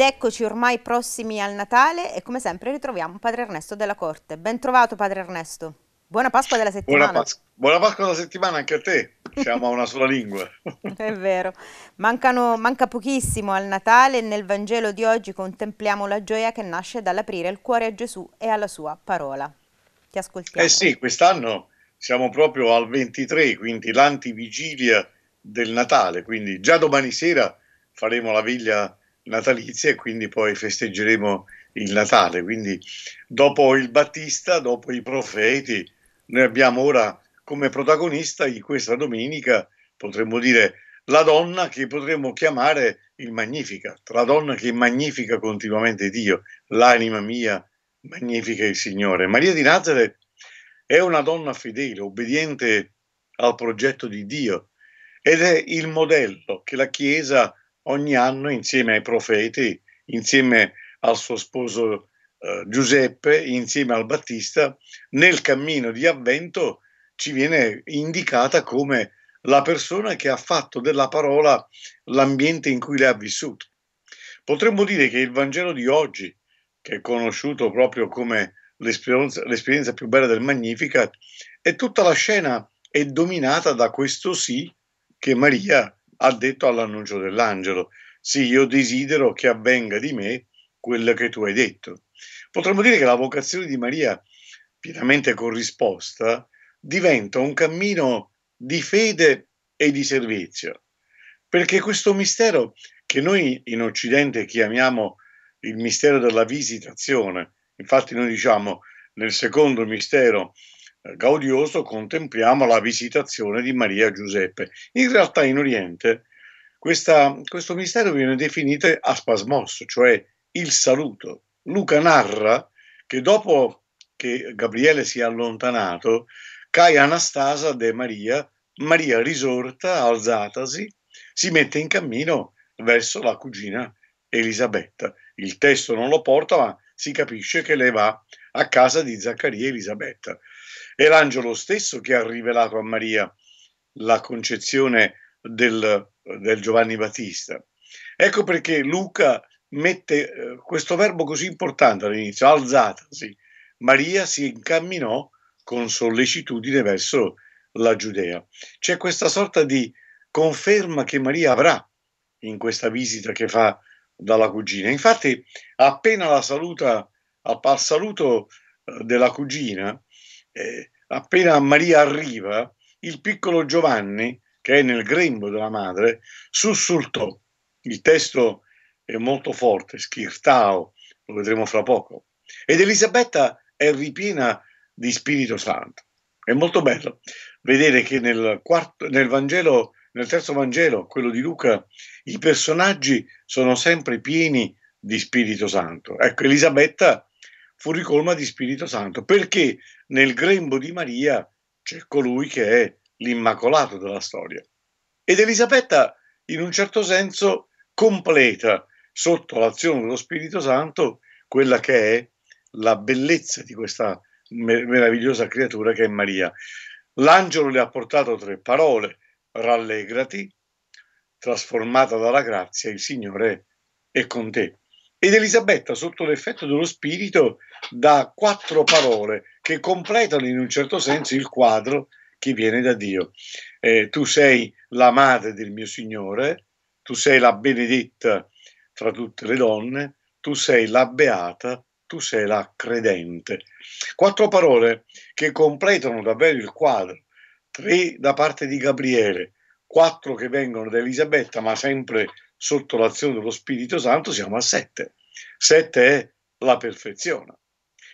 Ed eccoci ormai prossimi al Natale e come sempre ritroviamo Padre Ernesto della Corte. Bentrovato Padre Ernesto. Buona Pasqua della settimana. Buona, Pas- Buona Pasqua della settimana anche a te. Siamo a una sola lingua. È vero. Mancano, manca pochissimo al Natale e nel Vangelo di oggi contempliamo la gioia che nasce dall'aprire il cuore a Gesù e alla sua parola. Ti ascoltiamo. Eh sì, quest'anno siamo proprio al 23, quindi l'antivigilia del Natale, quindi già domani sera faremo la viglia natalizia e quindi poi festeggeremo il Natale. Quindi dopo il Battista, dopo i profeti, noi abbiamo ora come protagonista in questa domenica, potremmo dire, la donna che potremmo chiamare il Magnifica, la donna che magnifica continuamente Dio, l'anima mia magnifica il Signore. Maria di Nazareth è una donna fedele, obbediente al progetto di Dio ed è il modello che la Chiesa ha ogni anno insieme ai profeti, insieme al suo sposo eh, Giuseppe, insieme al Battista, nel cammino di avvento ci viene indicata come la persona che ha fatto della parola l'ambiente in cui le ha vissute. Potremmo dire che il Vangelo di oggi, che è conosciuto proprio come l'esperienza, l'esperienza più bella del Magnificat, è tutta la scena è dominata da questo sì che Maria ha detto all'annuncio dell'angelo, sì, io desidero che avvenga di me quello che tu hai detto. Potremmo dire che la vocazione di Maria, pienamente corrisposta, diventa un cammino di fede e di servizio, perché questo mistero che noi in Occidente chiamiamo il mistero della visitazione, infatti noi diciamo nel secondo mistero eh, gaudioso contempliamo la visitazione di Maria Giuseppe. In realtà in Oriente questa, questo mistero viene definito aspasmos, cioè il saluto. Luca narra che dopo che Gabriele si è allontanato, cae Anastasa de Maria, Maria risorta, alzatasi, si mette in cammino verso la cugina Elisabetta. Il testo non lo porta, ma si capisce che lei va a casa di Zaccaria e Elisabetta. È l'angelo stesso che ha rivelato a Maria la concezione del, del Giovanni Battista. Ecco perché Luca mette eh, questo verbo così importante all'inizio, alzatasi. Maria si incamminò con sollecitudine verso la Giudea. C'è questa sorta di conferma che Maria avrà in questa visita che fa dalla cugina. Infatti, appena la saluta, al saluto eh, della cugina, eh, appena Maria arriva, il piccolo Giovanni, che è nel grembo della madre, sussultò. Il testo è molto forte, schirtao, lo vedremo fra poco. Ed Elisabetta è ripiena di Spirito Santo. È molto bello vedere che nel, quarto, nel, Vangelo, nel terzo Vangelo, quello di Luca, i personaggi sono sempre pieni di Spirito Santo. Ecco, Elisabetta fu ricolma di Spirito Santo, perché nel grembo di Maria c'è colui che è l'immacolato della storia. Ed Elisabetta, in un certo senso, completa sotto l'azione dello Spirito Santo quella che è la bellezza di questa meravigliosa creatura che è Maria. L'angelo le ha portato tre parole, rallegrati, trasformata dalla grazia, il Signore è con te. Ed Elisabetta, sotto l'effetto dello spirito, dà quattro parole che completano in un certo senso il quadro che viene da Dio. Eh, tu sei la madre del mio Signore, tu sei la benedetta fra tutte le donne, tu sei la beata, tu sei la credente. Quattro parole che completano davvero il quadro, tre da parte di Gabriele, quattro che vengono da Elisabetta, ma sempre sotto l'azione dello Spirito Santo siamo a sette. Sette è la perfezione.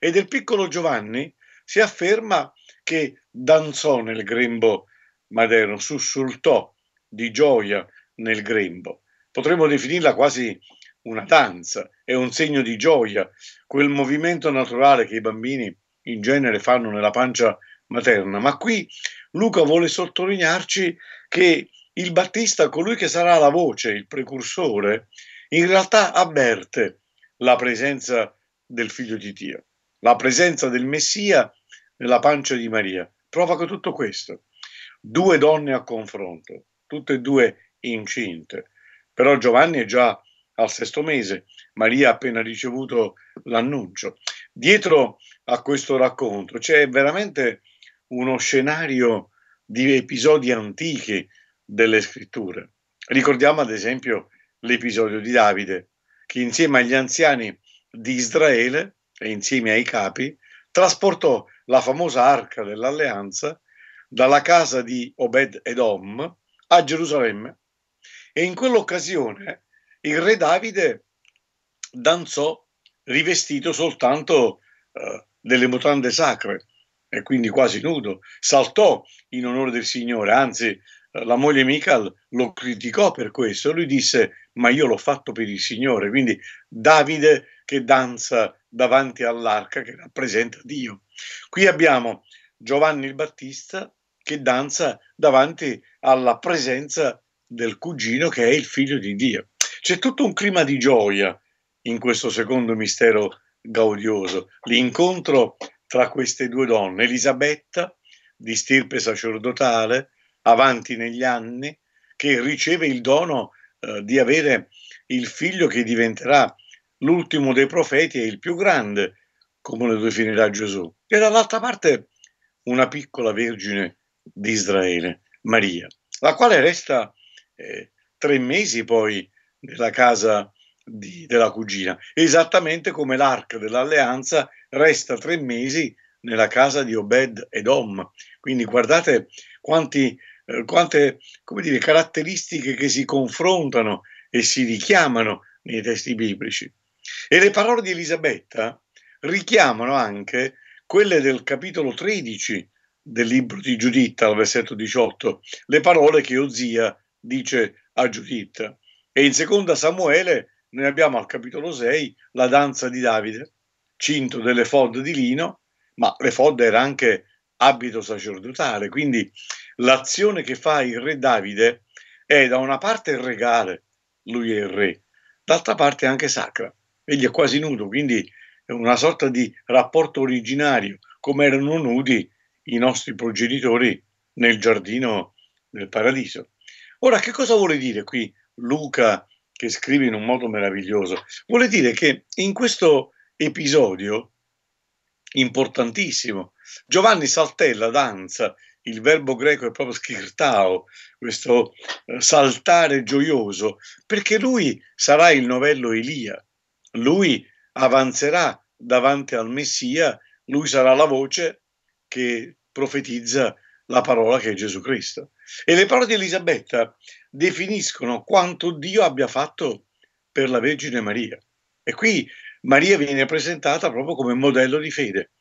E del piccolo Giovanni si afferma che danzò nel grembo materno, sussultò di gioia nel grembo. Potremmo definirla quasi una danza, è un segno di gioia, quel movimento naturale che i bambini in genere fanno nella pancia materna. Ma qui Luca vuole sottolinearci che il Battista, colui che sarà la voce, il precursore, in realtà avverte la presenza del figlio di Dio, la presenza del Messia nella pancia di Maria. Provoca tutto questo. Due donne a confronto, tutte e due incinte. Però Giovanni è già al sesto mese, Maria ha appena ricevuto l'annuncio. Dietro a questo racconto c'è veramente uno scenario di episodi antichi delle scritture. Ricordiamo ad esempio l'episodio di Davide, che insieme agli anziani di Israele e insieme ai capi trasportò la famosa arca dell'alleanza dalla casa di Obed Edom a Gerusalemme e in quell'occasione il re Davide danzò rivestito soltanto eh, delle mutande sacre e quindi quasi nudo, saltò in onore del Signore, anzi la moglie Michal lo oh. criticò per questo, lui disse ma io l'ho fatto per il Signore, quindi Davide che danza davanti all'arca che rappresenta Dio. Qui abbiamo Giovanni il Battista che danza davanti alla presenza del cugino che è il figlio di Dio. C'è tutto un clima di gioia in questo secondo mistero gaudioso, l'incontro tra queste due donne, Elisabetta di stirpe sacerdotale, avanti negli anni, che riceve il dono eh, di avere il figlio che diventerà l'ultimo dei profeti e il più grande, come lo definirà Gesù. E dall'altra parte una piccola vergine di Israele, Maria, la quale resta eh, tre mesi poi nella casa di, della cugina, esattamente come l'arca dell'alleanza resta tre mesi nella casa di Obed Edom. Quindi guardate quanti eh, quante dire, caratteristiche che si confrontano e si richiamano nei testi biblici. E le parole di Elisabetta richiamano anche quelle del capitolo 13 del libro di Giuditta, al versetto 18, le parole che Ozia dice a Giuditta. E in seconda Samuele noi abbiamo al capitolo 6 la danza di Davide, cinto delle fod di lino, ma le fod era anche abito sacerdotale, quindi L'azione che fa il re Davide è da una parte regale, lui è il re, d'altra parte è anche sacra. Egli è quasi nudo, quindi è una sorta di rapporto originario, come erano nudi i nostri progenitori nel giardino del paradiso. Ora, che cosa vuole dire qui Luca che scrive in un modo meraviglioso? Vuole dire che in questo episodio importantissimo, Giovanni saltella, danza, il verbo greco è proprio schirtao, questo eh, saltare gioioso, perché lui sarà il novello Elia, lui avanzerà davanti al Messia, lui sarà la voce che profetizza la parola che è Gesù Cristo. E le parole di Elisabetta definiscono quanto Dio abbia fatto per la Vergine Maria. E qui Maria viene presentata proprio come modello di fede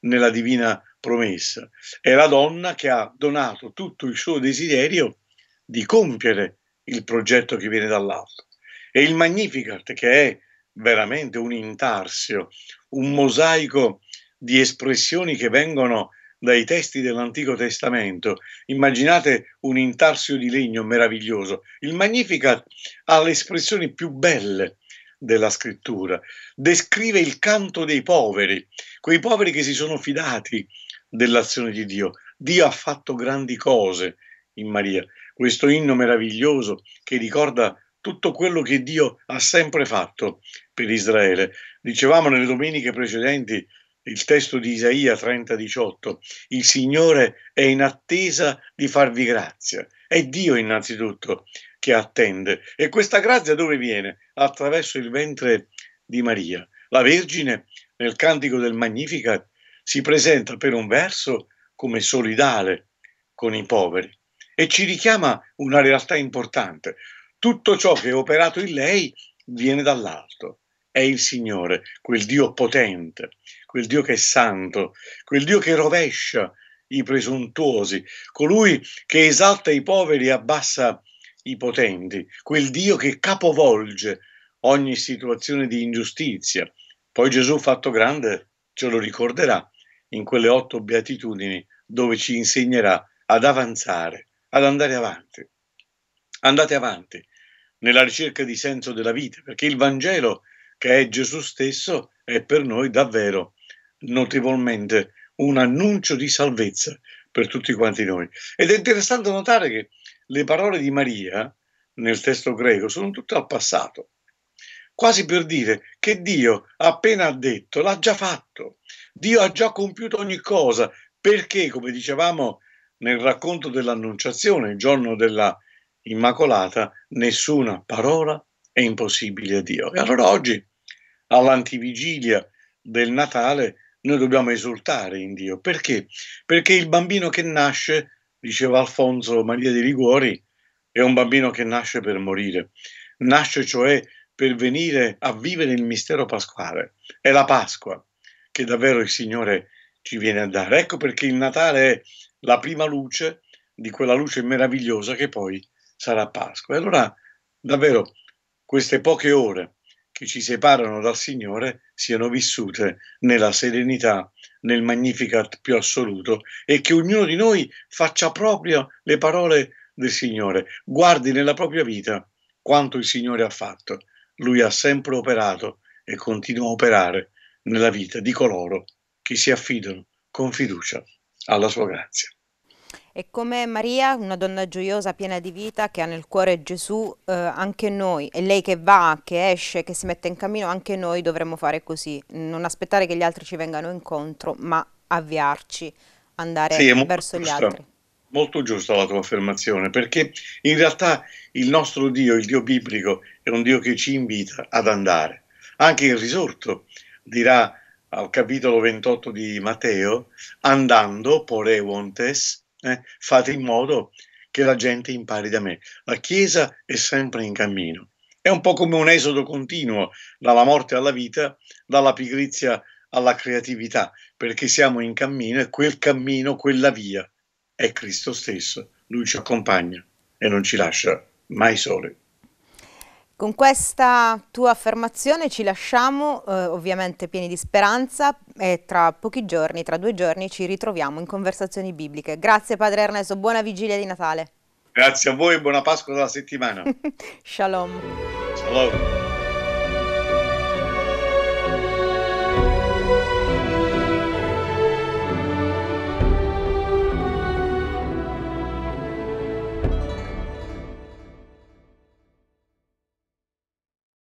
nella divina promessa, è la donna che ha donato tutto il suo desiderio di compiere il progetto che viene dall'alto. E il Magnificat, che è veramente un intarsio, un mosaico di espressioni che vengono dai testi dell'Antico Testamento. Immaginate un intarsio di legno meraviglioso. Il Magnificat ha le espressioni più belle della scrittura, descrive il canto dei poveri, quei poveri che si sono fidati dell'azione di Dio. Dio ha fatto grandi cose in Maria, questo inno meraviglioso che ricorda tutto quello che Dio ha sempre fatto per Israele. Dicevamo nelle domeniche precedenti il testo di Isaia 30:18, il Signore è in attesa di farvi grazia. È Dio innanzitutto che attende. E questa grazia dove viene? Attraverso il ventre di Maria. La Vergine nel cantico del Magnificat si presenta per un verso come solidale con i poveri e ci richiama una realtà importante. Tutto ciò che è operato in lei viene dall'alto. È il Signore, quel Dio potente, quel Dio che è santo, quel Dio che rovescia i presuntuosi, colui che esalta i poveri e abbassa i potenti, quel Dio che capovolge ogni situazione di ingiustizia. Poi Gesù fatto grande ce lo ricorderà in quelle otto beatitudini dove ci insegnerà ad avanzare, ad andare avanti. Andate avanti nella ricerca di senso della vita, perché il Vangelo, che è Gesù stesso, è per noi davvero notevolmente un annuncio di salvezza per tutti quanti noi. Ed è interessante notare che le parole di Maria nel testo greco sono tutte al passato quasi per dire che Dio, appena ha detto, l'ha già fatto. Dio ha già compiuto ogni cosa, perché, come dicevamo nel racconto dell'Annunciazione, il giorno della Immacolata, nessuna parola è impossibile a Dio. E allora oggi, all'antivigilia del Natale, noi dobbiamo esultare in Dio. Perché? Perché il bambino che nasce, diceva Alfonso Maria di Liguori, è un bambino che nasce per morire. Nasce cioè per venire a vivere il mistero pasquale. È la Pasqua che davvero il Signore ci viene a dare. Ecco perché il Natale è la prima luce di quella luce meravigliosa che poi sarà Pasqua. E allora davvero queste poche ore che ci separano dal Signore siano vissute nella serenità, nel magnificat più assoluto e che ognuno di noi faccia proprio le parole del Signore, guardi nella propria vita quanto il Signore ha fatto lui ha sempre operato e continua a operare nella vita di coloro che si affidano con fiducia alla sua grazia. E come Maria, una donna gioiosa, piena di vita, che ha nel cuore Gesù, eh, anche noi, e lei che va, che esce, che si mette in cammino, anche noi dovremmo fare così, non aspettare che gli altri ci vengano incontro, ma avviarci, andare sì, verso gli altri. Molto giusta la tua affermazione, perché in realtà il nostro Dio, il Dio biblico, è un Dio che ci invita ad andare. Anche il risorto dirà al capitolo 28 di Matteo, andando, porevontes, eh, fate in modo che la gente impari da me. La Chiesa è sempre in cammino. È un po' come un esodo continuo dalla morte alla vita, dalla pigrizia alla creatività, perché siamo in cammino e quel cammino, quella via è Cristo stesso, lui ci accompagna e non ci lascia mai soli. Con questa tua affermazione ci lasciamo eh, ovviamente pieni di speranza e tra pochi giorni, tra due giorni, ci ritroviamo in conversazioni bibliche. Grazie Padre Ernesto, buona vigilia di Natale. Grazie a voi e buona Pasqua della settimana. Shalom. Shalom.